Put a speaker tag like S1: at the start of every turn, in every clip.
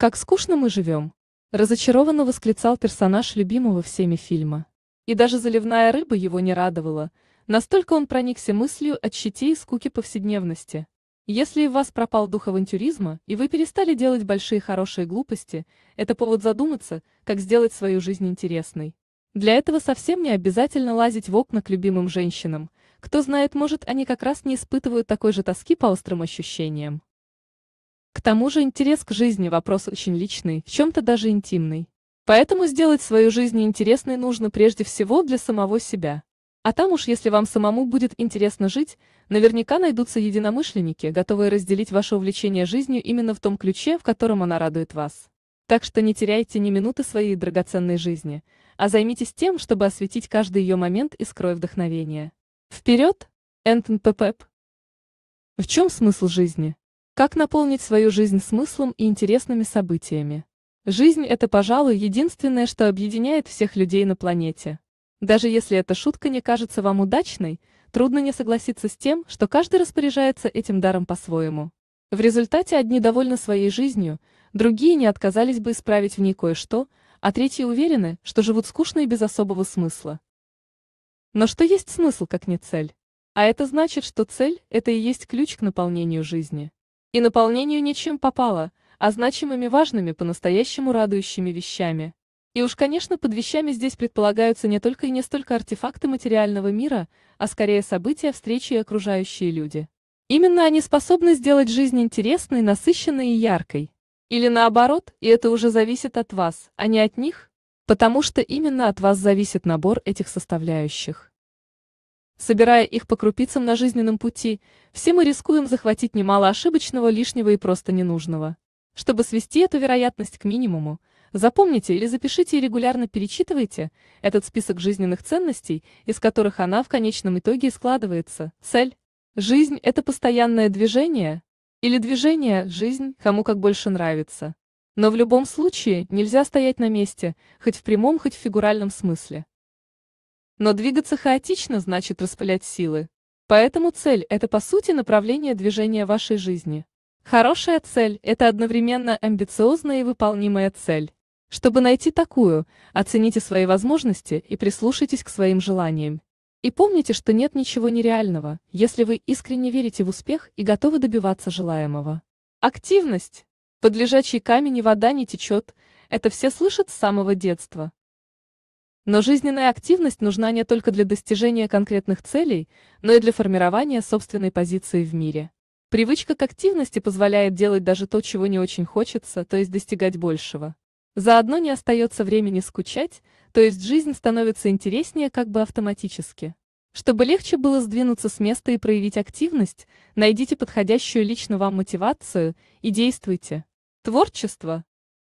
S1: Как скучно мы живем! Разочарованно восклицал персонаж любимого всеми фильма. И даже заливная рыба его не радовала, настолько он проникся мыслью от щетей и скуки повседневности. Если в вас пропал дух авантюризма, и вы перестали делать большие хорошие глупости, это повод задуматься, как сделать свою жизнь интересной. Для этого совсем не обязательно лазить в окна к любимым женщинам. Кто знает, может, они как раз не испытывают такой же тоски по острым ощущениям. К тому же интерес к жизни – вопрос очень личный, в чем-то даже интимный. Поэтому сделать свою жизнь интересной нужно прежде всего для самого себя. А там уж если вам самому будет интересно жить, наверняка найдутся единомышленники, готовые разделить ваше увлечение жизнью именно в том ключе, в котором она радует вас. Так что не теряйте ни минуты своей драгоценной жизни, а займитесь тем, чтобы осветить каждый ее момент искрой вдохновения. Вперед! Энтон Пепеп. В чем смысл жизни? Как наполнить свою жизнь смыслом и интересными событиями? Жизнь – это, пожалуй, единственное, что объединяет всех людей на планете. Даже если эта шутка не кажется вам удачной, трудно не согласиться с тем, что каждый распоряжается этим даром по-своему. В результате одни довольны своей жизнью, другие не отказались бы исправить в ней кое-что, а третьи уверены, что живут скучно и без особого смысла. Но что есть смысл, как не цель? А это значит, что цель – это и есть ключ к наполнению жизни и наполнению ничем попало, а значимыми важными по-настоящему радующими вещами. И уж, конечно, под вещами здесь предполагаются не только и не столько артефакты материального мира, а скорее события, встречи и окружающие люди. Именно они способны сделать жизнь интересной, насыщенной и яркой. Или наоборот, и это уже зависит от вас, а не от них, потому что именно от вас зависит набор этих составляющих. Собирая их по крупицам на жизненном пути, все мы рискуем захватить немало ошибочного, лишнего и просто ненужного. Чтобы свести эту вероятность к минимуму, запомните или запишите и регулярно перечитывайте этот список жизненных ценностей, из которых она в конечном итоге складывается. Цель. Жизнь – это постоянное движение. Или движение – жизнь, кому как больше нравится. Но в любом случае нельзя стоять на месте, хоть в прямом, хоть в фигуральном смысле. Но двигаться хаотично значит распылять силы. Поэтому цель – это по сути направление движения вашей жизни. Хорошая цель – это одновременно амбициозная и выполнимая цель. Чтобы найти такую, оцените свои возможности и прислушайтесь к своим желаниям. И помните, что нет ничего нереального, если вы искренне верите в успех и готовы добиваться желаемого. Активность. Под лежачий камень и вода не течет, это все слышат с самого детства. Но жизненная активность нужна не только для достижения конкретных целей, но и для формирования собственной позиции в мире. Привычка к активности позволяет делать даже то, чего не очень хочется, то есть достигать большего. Заодно не остается времени скучать, то есть жизнь становится интереснее как бы автоматически. Чтобы легче было сдвинуться с места и проявить активность, найдите подходящую лично вам мотивацию и действуйте. Творчество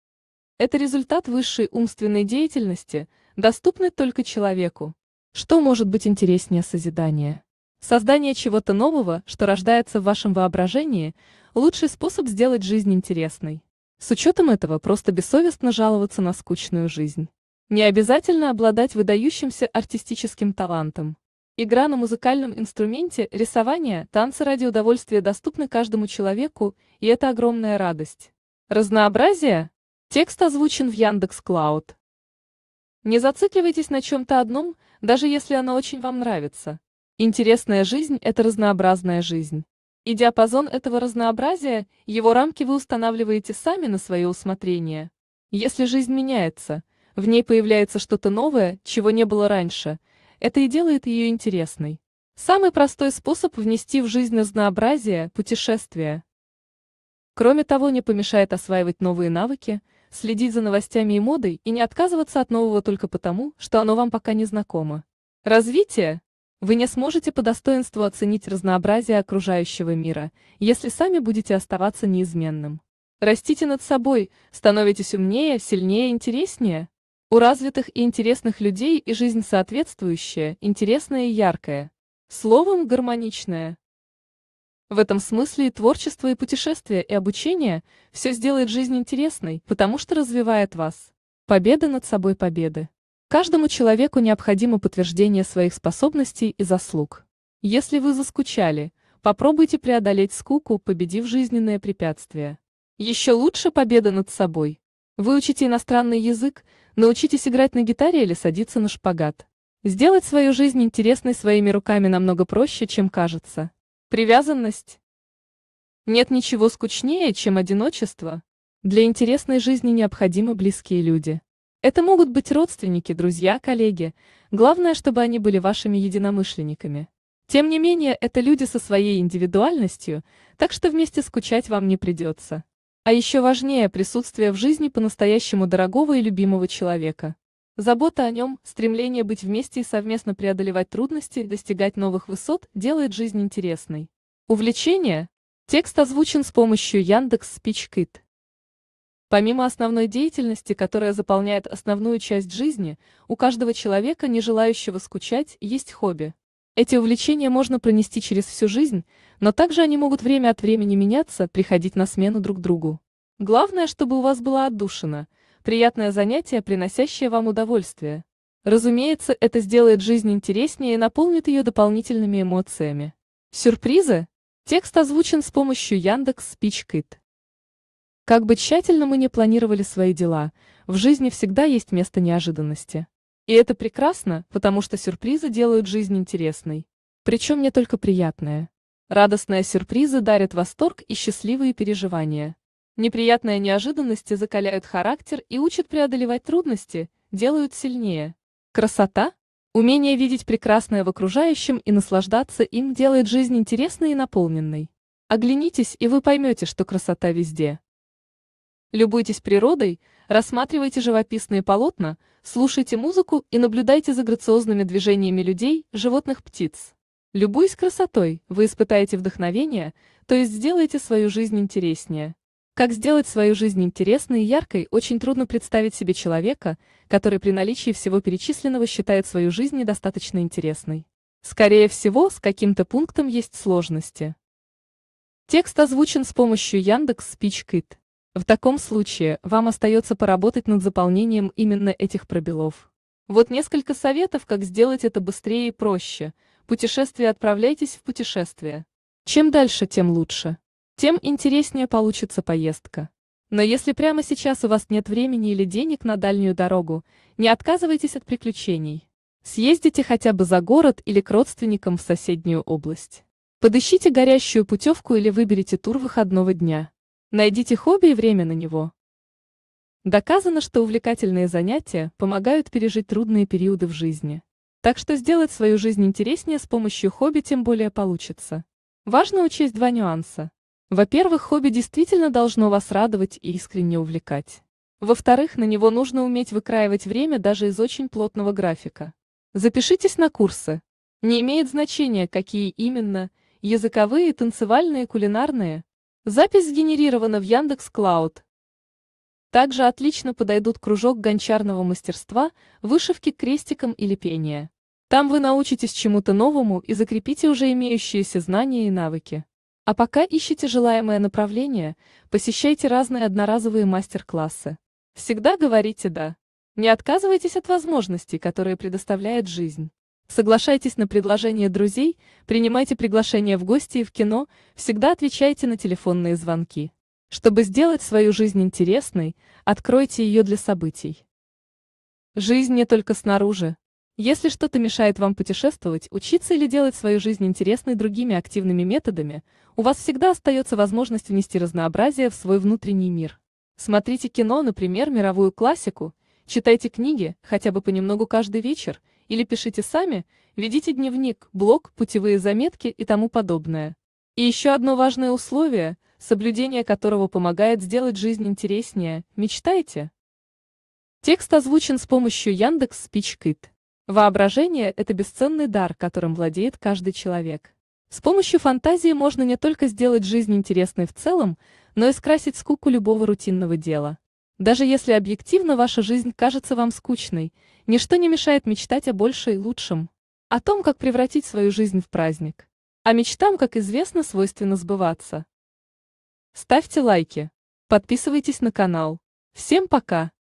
S1: – это результат высшей умственной деятельности – доступны только человеку. Что может быть интереснее созидания? Создание чего-то нового, что рождается в вашем воображении, лучший способ сделать жизнь интересной. С учетом этого просто бессовестно жаловаться на скучную жизнь. Не обязательно обладать выдающимся артистическим талантом. Игра на музыкальном инструменте, рисование, танцы ради удовольствия доступны каждому человеку, и это огромная радость. Разнообразие? Текст озвучен в Яндекс.Клауд. Не зацикливайтесь на чем-то одном, даже если оно очень вам нравится. Интересная жизнь – это разнообразная жизнь. И диапазон этого разнообразия, его рамки вы устанавливаете сами на свое усмотрение. Если жизнь меняется, в ней появляется что-то новое, чего не было раньше, это и делает ее интересной. Самый простой способ внести в жизнь разнообразие – путешествие. Кроме того, не помешает осваивать новые навыки – следить за новостями и модой и не отказываться от нового только потому, что оно вам пока не знакомо. Развитие. Вы не сможете по достоинству оценить разнообразие окружающего мира, если сами будете оставаться неизменным. Растите над собой, становитесь умнее, сильнее, интереснее. У развитых и интересных людей и жизнь соответствующая, интересная и яркая. Словом, гармоничная. В этом смысле и творчество, и путешествие, и обучение – все сделает жизнь интересной, потому что развивает вас. Победа над собой победы. Каждому человеку необходимо подтверждение своих способностей и заслуг. Если вы заскучали, попробуйте преодолеть скуку, победив жизненные препятствия. Еще лучше победа над собой. Выучите иностранный язык, научитесь играть на гитаре или садиться на шпагат. Сделать свою жизнь интересной своими руками намного проще, чем кажется. Привязанность. Нет ничего скучнее, чем одиночество. Для интересной жизни необходимы близкие люди. Это могут быть родственники, друзья, коллеги. Главное, чтобы они были вашими единомышленниками. Тем не менее, это люди со своей индивидуальностью, так что вместе скучать вам не придется. А еще важнее присутствие в жизни по-настоящему дорогого и любимого человека. Забота о нем, стремление быть вместе и совместно преодолевать трудности, достигать новых высот, делает жизнь интересной. Увлечение. Текст озвучен с помощью Яндекс Спичкит. Помимо основной деятельности, которая заполняет основную часть жизни, у каждого человека, не желающего скучать, есть хобби. Эти увлечения можно пронести через всю жизнь, но также они могут время от времени меняться, приходить на смену друг другу. Главное, чтобы у вас была отдушина – приятное занятие, приносящее вам удовольствие. Разумеется, это сделает жизнь интереснее и наполнит ее дополнительными эмоциями. Сюрпризы? Текст озвучен с помощью Яндекс Спичкит. Как бы тщательно мы ни планировали свои дела, в жизни всегда есть место неожиданности. И это прекрасно, потому что сюрпризы делают жизнь интересной. Причем не только приятные. Радостные сюрпризы дарят восторг и счастливые переживания. Неприятные неожиданности закаляют характер и учат преодолевать трудности, делают сильнее. Красота? Умение видеть прекрасное в окружающем и наслаждаться им делает жизнь интересной и наполненной. Оглянитесь, и вы поймете, что красота везде. Любуйтесь природой, рассматривайте живописные полотна, слушайте музыку и наблюдайте за грациозными движениями людей, животных, птиц. Любуясь красотой, вы испытаете вдохновение, то есть сделаете свою жизнь интереснее. Как сделать свою жизнь интересной и яркой, очень трудно представить себе человека, который при наличии всего перечисленного считает свою жизнь недостаточно интересной. Скорее всего, с каким-то пунктом есть сложности. Текст озвучен с помощью Яндекс Спичкит. В таком случае вам остается поработать над заполнением именно этих пробелов. Вот несколько советов, как сделать это быстрее и проще. Путешествие отправляйтесь в путешествие. Чем дальше, тем лучше тем интереснее получится поездка. Но если прямо сейчас у вас нет времени или денег на дальнюю дорогу, не отказывайтесь от приключений. Съездите хотя бы за город или к родственникам в соседнюю область. Подыщите горящую путевку или выберите тур выходного дня. Найдите хобби и время на него. Доказано, что увлекательные занятия помогают пережить трудные периоды в жизни. Так что сделать свою жизнь интереснее с помощью хобби тем более получится. Важно учесть два нюанса. Во-первых, хобби действительно должно вас радовать и искренне увлекать. Во-вторых, на него нужно уметь выкраивать время даже из очень плотного графика. Запишитесь на курсы. Не имеет значения, какие именно, языковые, танцевальные, кулинарные. Запись сгенерирована в Яндекс Клауд. Также отлично подойдут кружок гончарного мастерства, вышивки крестиком или пения. Там вы научитесь чему-то новому и закрепите уже имеющиеся знания и навыки. А пока ищите желаемое направление, посещайте разные одноразовые мастер-классы. Всегда говорите «да». Не отказывайтесь от возможностей, которые предоставляет жизнь. Соглашайтесь на предложения друзей, принимайте приглашения в гости и в кино, всегда отвечайте на телефонные звонки. Чтобы сделать свою жизнь интересной, откройте ее для событий. Жизнь не только снаружи, если что-то мешает вам путешествовать, учиться или делать свою жизнь интересной другими активными методами, у вас всегда остается возможность внести разнообразие в свой внутренний мир. Смотрите кино, например, мировую классику, читайте книги, хотя бы понемногу каждый вечер, или пишите сами, ведите дневник, блог, путевые заметки и тому подобное. И еще одно важное условие, соблюдение которого помогает сделать жизнь интереснее, мечтайте. Текст озвучен с помощью Яндекс.Спичкит. Воображение – это бесценный дар, которым владеет каждый человек. С помощью фантазии можно не только сделать жизнь интересной в целом, но и скрасить скуку любого рутинного дела. Даже если объективно ваша жизнь кажется вам скучной, ничто не мешает мечтать о большем и лучшем. О том, как превратить свою жизнь в праздник. А мечтам, как известно, свойственно сбываться. Ставьте лайки. Подписывайтесь на канал. Всем пока!